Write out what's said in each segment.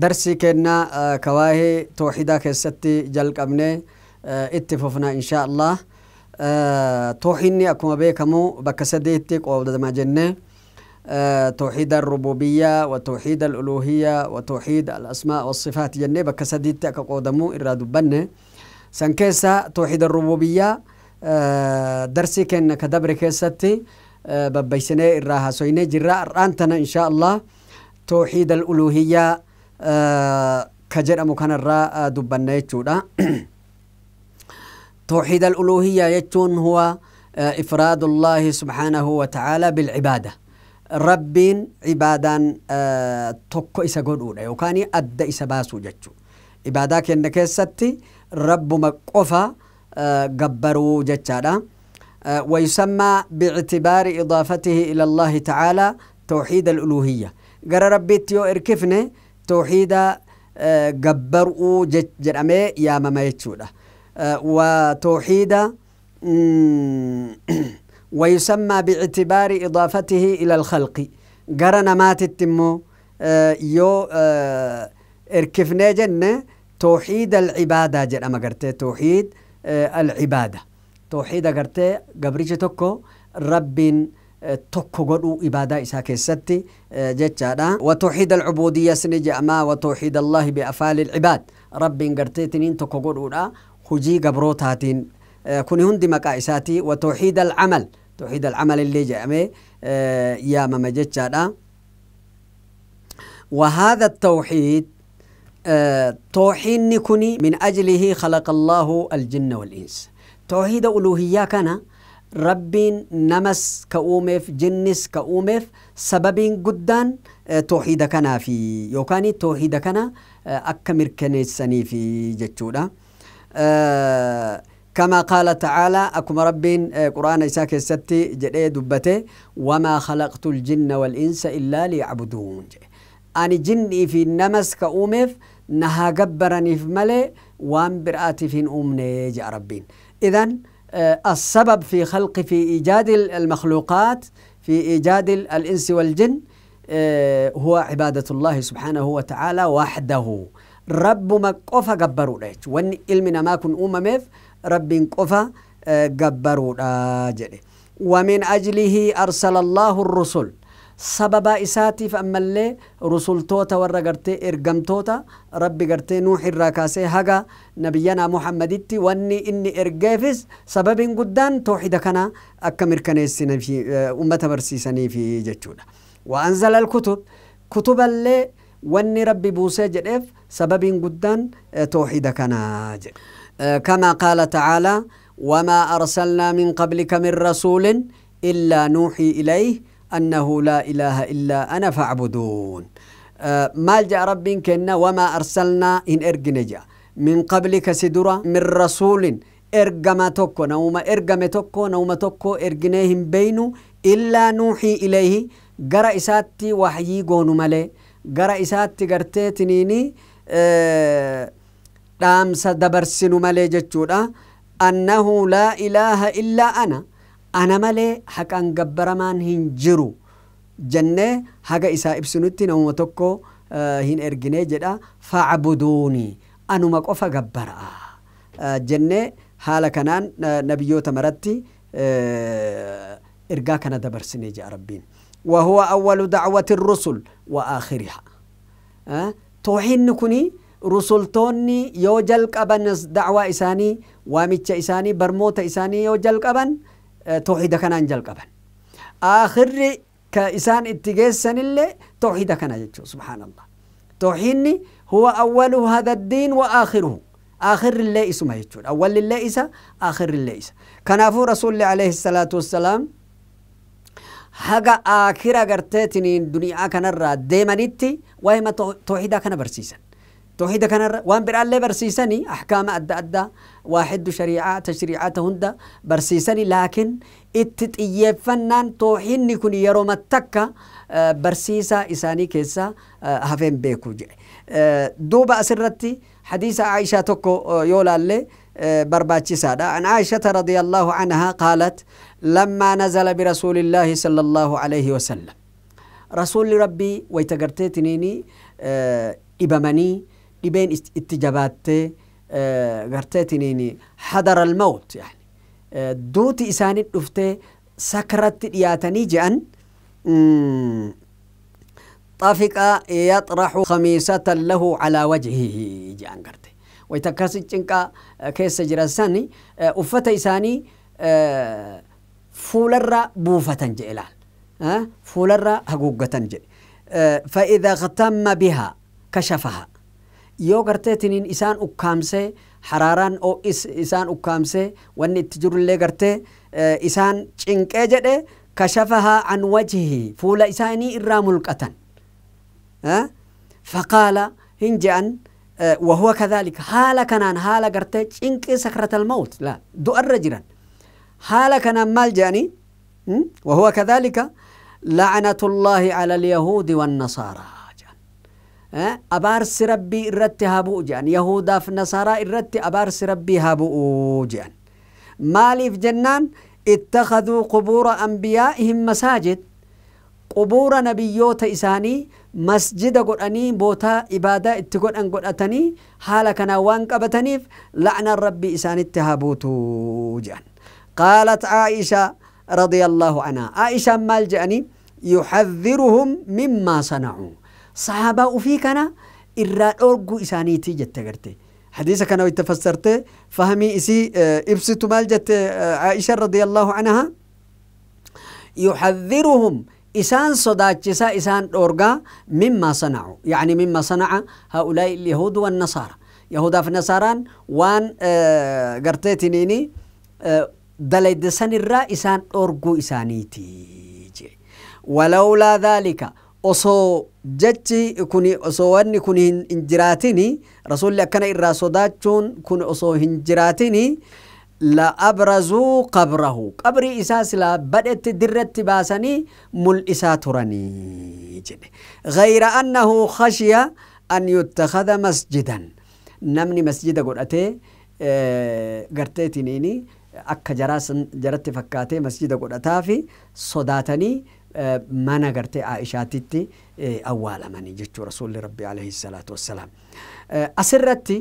درسي كنا كواهي توحيدا كستي جل قبني اتفوفنا إن شاء الله توحيني أكما بيكمو بكسديتك أو دما جنة توحيد الربوبية وتوحيد الألوهية وتوحيد الأسماء والصفات جنة بكسديتك أو دمو إراد بنة سنكيسا توحيد الربوبية درسي كنا كدبر كستي ببيسني إراها سويني جراء رانتنا إن شاء الله توحيد الألوهية ka آه، jedhamu الراء آه، دبنا jechuudha توحيد الألوهية يتون هو آه، إفراد الله سبحانه وتعالى بالعبادة رب عبادا توكو إسا قدونا يوكاني أدى إسا باسو جتشو عبادة كأنك ستي رب مقفى قبرو جتشانا ويسمى باعتبار إضافته إلى الله تعالى توحيد الألوهية قرى ربي تيو إركفني توحيدا آه، جبرؤ جرامي يا ماما يتشولا آه، وتوحيدا ويسمى باعتبار إضافته إلى الخلق جرنا ما تتمو آه، يو اركفنا جنة توحيد العبادة جرامة قرتي توحيد العبادة توحيدا قرتي قبريش توكو ربٍ توكو غدو إبادة إسا كيستي جتشادا وتوحيد العبودية سنجي أما وتوحيد الله بأفال العباد رب انقرتيتنين توكو غدو دا خجي قبروتاتين كوني هندي مكا وتوحيد العمل توحيد العمل اللي جامي يا ماما جتشادا وهذا التوحيد توحيني كوني من أجله خلق الله الجن والإنس توحيد ألوهيا كان ربين نمس كأوميف جنس كأوميف سببين قدان آه، توحيد كنا في يوكاني توحيد كنا أكا آه، مركنيساني في جتشودا آه، كما قال تعالى أكم ربين قرآن إساك الستي جلي دبته وما خلقت الجن والإنس إلا ليعبدون أني جني في نمس كأوميف نها قبرني في ملي وان برآتي في أمني جاء ربين إذن آه، السبب في خلق في إيجاد المخلوقات في إيجاد الإنس والجن آه، هو عبادة الله سبحانه وتعالى وحده رب ما قفا قبروا ليش وان علمنا ما كن أمميف رب قفا آه، قبروا ومن أجله أرسل الله الرسل سببا إساتي فأما اللي رسول توتا ورقرتي إرقم توتا ربي قرتي نوح الراكاسي هقا نبينا محمد اتي واني إني إرقافز سبب قدان توحيدا كان أكامر كنيسينا في أمتا برسيساني في جتشونا وأنزل الكتب كتب اللي واني ربي بوسي جريف سبب قدان توحيدا كان كما قال تعالى وما أرسلنا من قبلك من رسول إلا نوحي إليه أنه لا إله إلا أنا فاعبدون ما آه، مالجأ ربي كنا وما أرسلنا إن إرجنجا من قبلك سدرة من رسول إرقما تكو نوما إرقما تكو نوما تكو إرجنيهم بينو إلا نوحي إليه جرى إساتي وحيي قونو ملي جرى إساتي قرتي تنيني آه dhaamsa dabarsinu malee jechuudha annahu laa ilaaha illaa أنا مالي حقان قبرمان هنجرو جنة حقا إسا إبسنوتي نومو توكو هن إرجني جدا فاعبدوني أنو مكوفا قبرا جنة حالا كانان نبيو تمرتي إرقا كان دبر سنيجا ربين وهو أول دعوة الرسل وآخرها توحين نكوني رسلتوني يو جلق أبن دعوة إساني وامتش إساني برموت إساني يو جلق أبن توحيد كان أنجل قبل آخر كإسان اتجاسن اللي توحيد كان يجو سبحان الله توحيني هو أول هذا الدين وآخره آخر اللي اسمه أول اللي إسا آخر اللي إسا كنافو رسول الله عليه الصلاة والسلام haga aakira كان duniyaa kanarraa وهي ما tooxidaa كان برسيسن توحيد كان وان برال الله برسيسني أحكام أدى أدى واحد شريعة تشريعات هند برسيسني لكن اتتئيب فنان توحيد نكون يروم التكة آه، برسيسة إساني كيسا آه، هفين بيكو جي آه، دوبا أسرتي حديث عائشة توكو يولا اللي برباتشي سادة عن عائشة رضي الله عنها قالت لما نزل برسول الله صلى الله عليه وسلم رسول ربي ويتقرتي تنيني إبمني لبين اتجابات آه، غرتتيني حضر الموت يعني آه، دوتي اساني دفته سكرت ياتني جان طافقا يطرح خميسه له على وجهه جان غرت ويتكاس جنكا آه، كيس جرساني افته اساني فولر بوفتن جلال فولر هغوغتن جل فاذا غتم بها كشفها yoo gartee tiniin isaan ukkaamsee haraaraan oo'is isaan ukkaamsee wanni itti jirullee gartee isaan cinqee jedhe kashafahaa an wajhihi fuula isaanii irraa mulqatan faqaala hin je'an وهو كذلك حالا كان حالا قرتي چنك سكرة الموت لا دو الرجلا حالا كان مال جاني وهو كذلك لعنة الله على اليهود والنصارى أبارس ربي إرتي هابو جان يهودا في نصارى إرتي أبارس ربي هابو جان مالي في جنان اتخذوا قبور أنبيائهم مساجد قبور نبيوت إساني مسجد قرآني بوتا إبادة اتقول أن قرآتني حالا كان وانك أبتنيف لعن الرب إساني اتهابوتو جان قالت عائشة رضي الله عنها عائشة مال جاني يحذرهم مما صنعوا sahaabaa ufii kana irraa dhoorguu isaaniitii jette garte حديثة كانوا يتفسرت فهمي إسي إبسط مالجة عائشة رضي الله عنها يحذرهم إسان صداتشسا إسان أورغا مما صنعوا يعني مما صنع هؤلاء اليهود والنصارى يهودا في النصارى وان دلي دسان الرا إسان أورغو إسانيتي ولولا ذلك أصو jechi kun osoo wanni kun hin jiraatini rasuulli akkana irraa sodaachuun kun osoo hin jiraatini لأبرزوا قبره قبر إساس لا بدأت درت باسني مل إساترني غير أنه خشي أن يتخذ مسجدا نمني مسجد قرأتي قرتي تنيني أكا جراس جرت فكاتي مسجد قرأتا في صداتني ما نقرتي عائشاتي awwaalamanii jechuu rasuulli rabbi alayhi salaatu wassalaam. Asirratti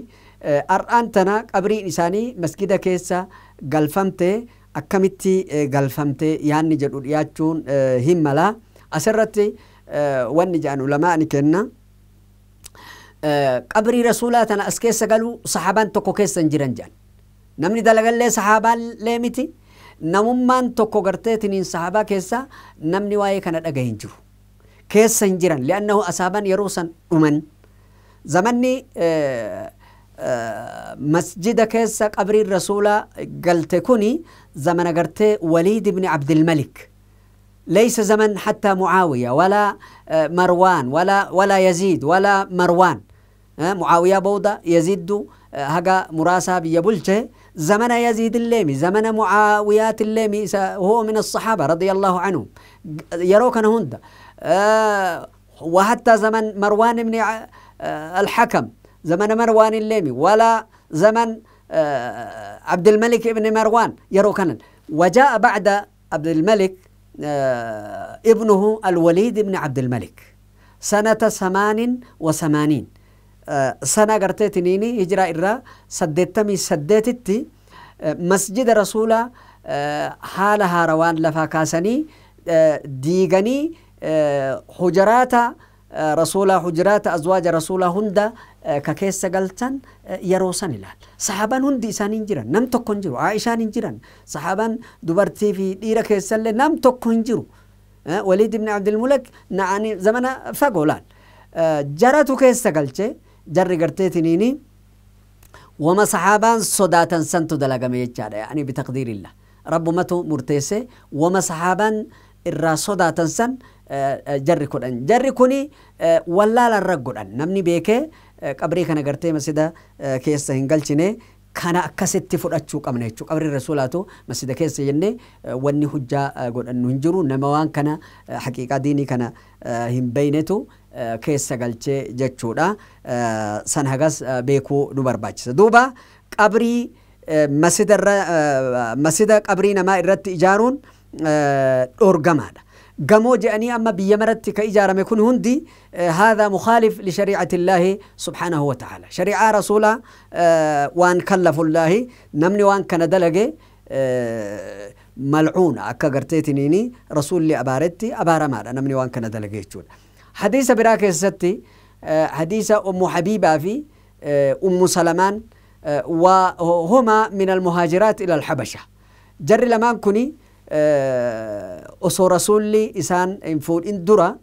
har'aan tana qabriin isaanii masgida keessa galfamte akkamitti galfamte yaanni jedhu dhiyaachuun hin mala Asirratti wanni jedhan ulamaa kenna. Qabrii rasuulaa tana as keessa galuu saxaabaan tokko keessa hin jiran jedhan. Namni dalagallee sahaabaallee miti. Namummaan tokko garteetiniin saxaabaa keessa namni waa'ee kana dhagahin jiru. كيس سنجران لأنه أسابا يروسا أمن زمني آه، آه، مسجد كيس قبر الرسول قلت كوني زمن قرت وليد بن عبد الملك ليس زمن حتى معاوية ولا آه، مروان ولا ولا يزيد ولا مروان معاوية بوضة يزيد هجا مراسا بيبولته زمن يزيد الليمي زمن معاويات الليمي هو من الصحابة رضي الله عنهم يروكن هند آه وحتى زمن مروان بن آه، الحكم زمن مروان الليمي ولا زمن آه عبد الملك بن مروان يروكن وجاء بعد عبد الملك آه ابنه الوليد بن عبد الملك سنة ثمان وثمانين sana agartee tiniini hijiraa irraa saddeettamii saddeetitti masjida rasuulaa haala haarawaan lafaa kaasanii diiganii hujaraata rasuulaa hujaraata azwaaja rasuulaa hunda ka keessa galchan yeroo san ilaal. Saxaabaan hundi isaan hin jiran nam tokko hin jiru Aishaan hin jiran saxaabaan dubartii fi dhiira keessallee nam tokko hin jiru. Waliid ibn Abdilmulak na'anii zamana fagoo laal. Jaratu keessa galchee jarri garteetiniini wama saxaabaan sodaatan santu dalagame jechaadha yani bitaqdiirillah rabbumatu murteesse wama saxaabaan irraa sodaatan san jarri kudhan jarri kuni wallaalarra godhan namni beekee qabrii kana gartee masida keessa hin galchine kana akkasitti fudhachuu qabna jechuudha qabri rasuulaatu masjida keessa jennee wanni hujjaa godhannu hin jiru nama waan kana haqiiqaa diinii kana hin beynetu كيس سغلچه جچودا سنهغس بيكو دوبر باچس دوبا كابري مسيدر مسيدا قبري نما ايرت ايجارون اورغماد غمو جاني اما بيمرت كايجار ميكون هندي هذا مخالف لشريعه الله سبحانه وتعالى شريعه رسوله وان كلف الله نمني وان كان دلغي ملعون اكغرتيتيني رسول لي ابارتي ابارما نمني وان كان دلغي hadiisa براك الستي hadiisa أم حبيبة في آه، أم سلمان آه، وهما من المهاجرات إلى الحبشة جري لما كني آه، أسو لي إسان إنفون إن درا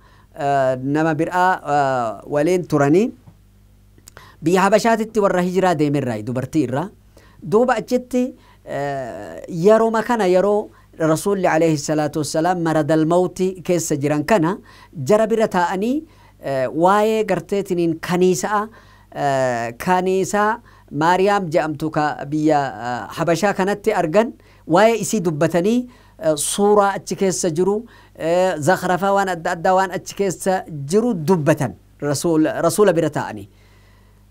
نما برآ ولين تراني بي حبشات اتي ورا هجرة ديمن راي دوبرتي إرا دوبا أجتي يرو مكان يرو رسول عليه الصلاة والسلام مرض الموت كيس سجران كان جرب رتاني آه، واي قرتيتنين كنيسة آه، كنيسة مريم جامتو كبيا آه، حبشا كانت أرجن واي إسي دبتني صورة أتكيس جرو زخرفة وان أدى أتكيس جرو دبتن رسول رسول برتاني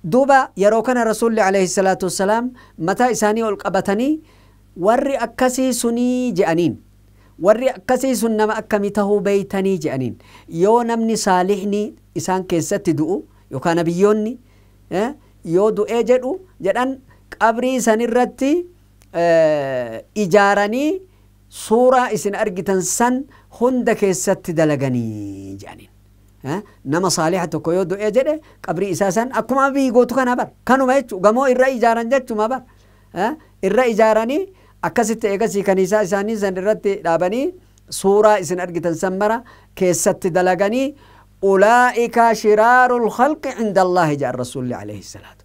دوبا يروكنا رسول عليه الصلاة والسلام متى إساني والقبتني warri akkasii sunii je'aniin warri akkasii sun nama akkamii tahuu beeytanii je'aniin yoo namni saalihni isaan keessatti du'u yookaan biyyoonni yoo du'ee jedhu jedhan qabrii san irratti ijaaranii suuraa isin argitan san hunda keessatti dalaganii jedhaniin. nama saaliha tokko yoo du'ee jedhe qabrii isaa san akkuma biigootu kana bar kanuma jechuun gamoo irra ijaaran jechuma bar irra ijaaranii أكست إيجازي كنيسة إساني زنرات داباني سورة إسن أرغتان سمرا كيسات دلاغاني أولئك شرار الخلق عند الله جاء الرسول عليه الصلاة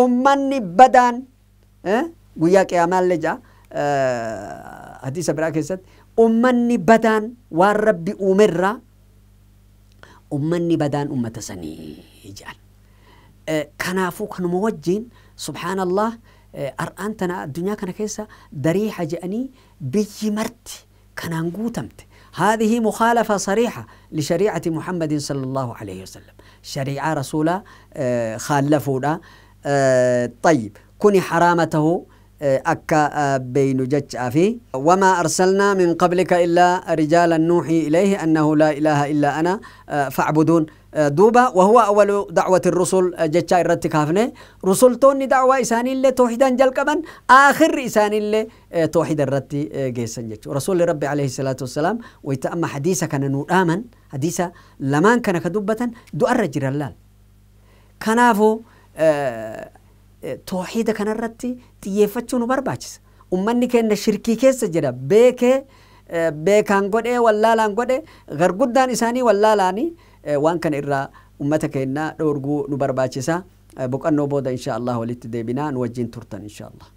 أمني بدان ويا كامال لجا حديث برا كيسات أمني بدان واربي أمرا أمني بدان أمتسني جاء كنافو كنموجين سبحان الله ar'aantana addunyaa kana keessa darii haja'anii biyyi marti kanaan guutamte هذه مخالفة صريحة لشريعة محمد صلى الله عليه وسلم شريعة رسولة آه، خالفونا آه، طيب كوني حرامته أكا بين أفي وما أرسلنا من قبلك إلا رجالا نوحي إليه أنه لا إله إلا أنا فاعبدون دوبا وهو أول دعوة الرسل جتشا إرتي كافنه رسل توني دعوة إساني اللي توحيدا جلقبا آخر إساني اللي آه، توحيدا رتي آه، جيسا جج رسول ربي عليه الصلاة والسلام ويتأما حديثة كان نور آمن حديثة لمان كان كدبة دو الرجل الله كنافو آه tooxiida kanarratti xiyyeeffachuu nu barbaachisa. Uummanni keenya shirkii keessa jira beekee beekaan godhee wallaalaan godhee garguddaan isaanii wallaalaanii waan kana irraa uummata keenya dhoorguu nu barbaachisa. Boqannoo booda inshaa Allah walitti deebinaa nu wajjin turtan inshaa Allah.